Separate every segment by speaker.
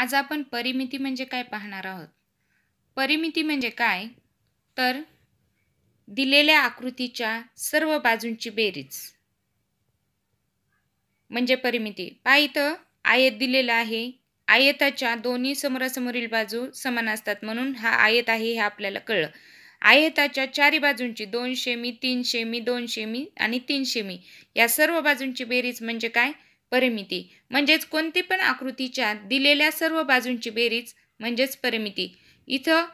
Speaker 1: आज आपण परिमिती म्हणजे काय पाहणार आहोत परिमिती म्हणजे काय तर दिलेल्या आकृतीच्या सर्व बाजूंची बेरीज म्हणजे परिमिती पाय इथं आयत दिलेला आहे आयताच्या दोन्ही समोरासमोरील बाजू समान असतात म्हणून हा आयत आहे हे आपल्याला कळलं आयताच्या चारी बाजूंची दोन मी तीन शेमी दोन शेमी आणि तीन शेमी या सर्व बाजूंची बेरीज म्हणजे काय परिमिती म्हणजेच कोणती पण आकृतीच्या दिलेल्या सर्व बाजूंची बेरीज म्हणजेच परिमिती इथं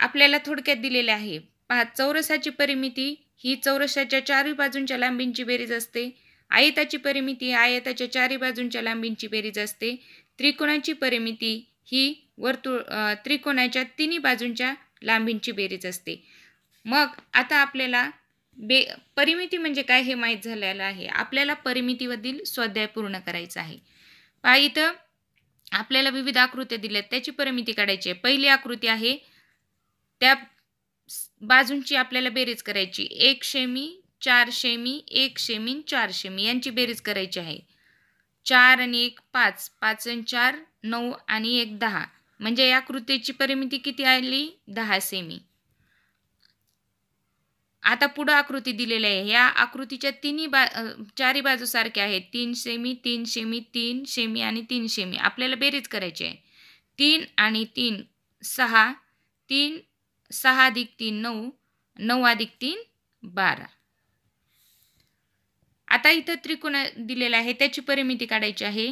Speaker 1: आपल्याला थोडक्यात दिलेले आहे पहा चौरसाची परिमिती ही चौरसाच्या चारही बाजूंच्या लांबींची बेरीज असते आयताची परिमिती आयताच्या चारही बाजूंच्या लांबींची बेरीज असते त्रिकोणाची परिमिती ही वर्तुळ त्रिकोणाच्या तिन्ही बाजूंच्या लांबींची बेरीज असते मग आता आपल्याला बे परिमिती म्हणजे काय हे माहीत झालेलं आहे आपल्याला परिमितीमधील स्वाध्याय पूर्ण करायचा आहे पहा इथं आपल्याला विविध आकृत्या आहेत त्याची परिमिती काढायची आहे पहिली आकृती आहे त्या बाजूंची आपल्याला बेरीज करायची एक शेमी चार शेमी एक शेमी चार शेमी यांची बेरीज करायची आहे चार आणि एक पाच पाच आणि चार नऊ आणि एक दहा म्हणजे या कृतीची परिमिती किती आली दहा सेमी आता पुढं आकृती दिलेली आहे या आकृतीच्या तिन्ही बा चारी बाजू सारख्या आहेत तीन सेमी तीन शेमी तीन शेमी आणि तीन शेमी आपल्याला बेरीज करायची आहे तीन आणि तीन सहा तीन सहा अधिक तीन नऊ नऊ अधिक तीन बारा आता इथं त्रिकोण दिलेला आहे त्याची परिमिती काढायची आहे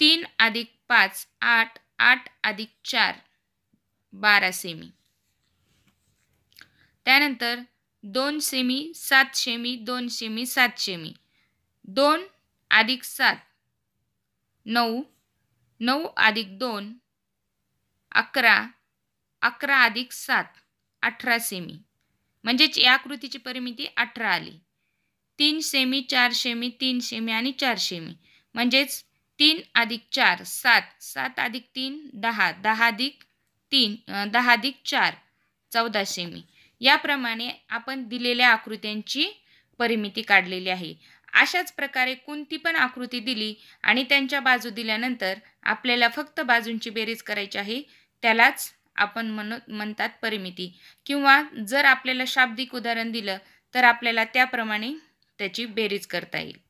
Speaker 1: तीन अधिक पाच आठ आठ अधिक चार बारा सेमी त्यानंतर दोन सेमी सात सेमी दोन सेमी सात सेमी दोन अधिक सात नऊ नऊ अधिक दोन अकरा अकरा अधिक सात अठरा सेमी म्हणजेच या कृतीची परिमिती अठरा आली तीन सेमी चार सेमी तीन सेमी आणि चार सेमी म्हणजेच तीन अधिक चार सात सात अधिक तीन दहा दहा अधिक तीन दहा अधिक चार चौदा सेमी याप्रमाणे आपण दिलेल्या आकृत्यांची परिमिती काढलेली आहे अशाच प्रकारे कोणती पण आकृती दिली आणि त्यांच्या बाजू दिल्यानंतर आपल्याला फक्त बाजूंची बेरीज करायची आहे त्यालाच आपण म्हण म्हणतात परिमिती किंवा जर आपल्याला शाब्दिक उदाहरण दिलं तर आपल्याला त्याप्रमाणे त्याची बेरीज करता येईल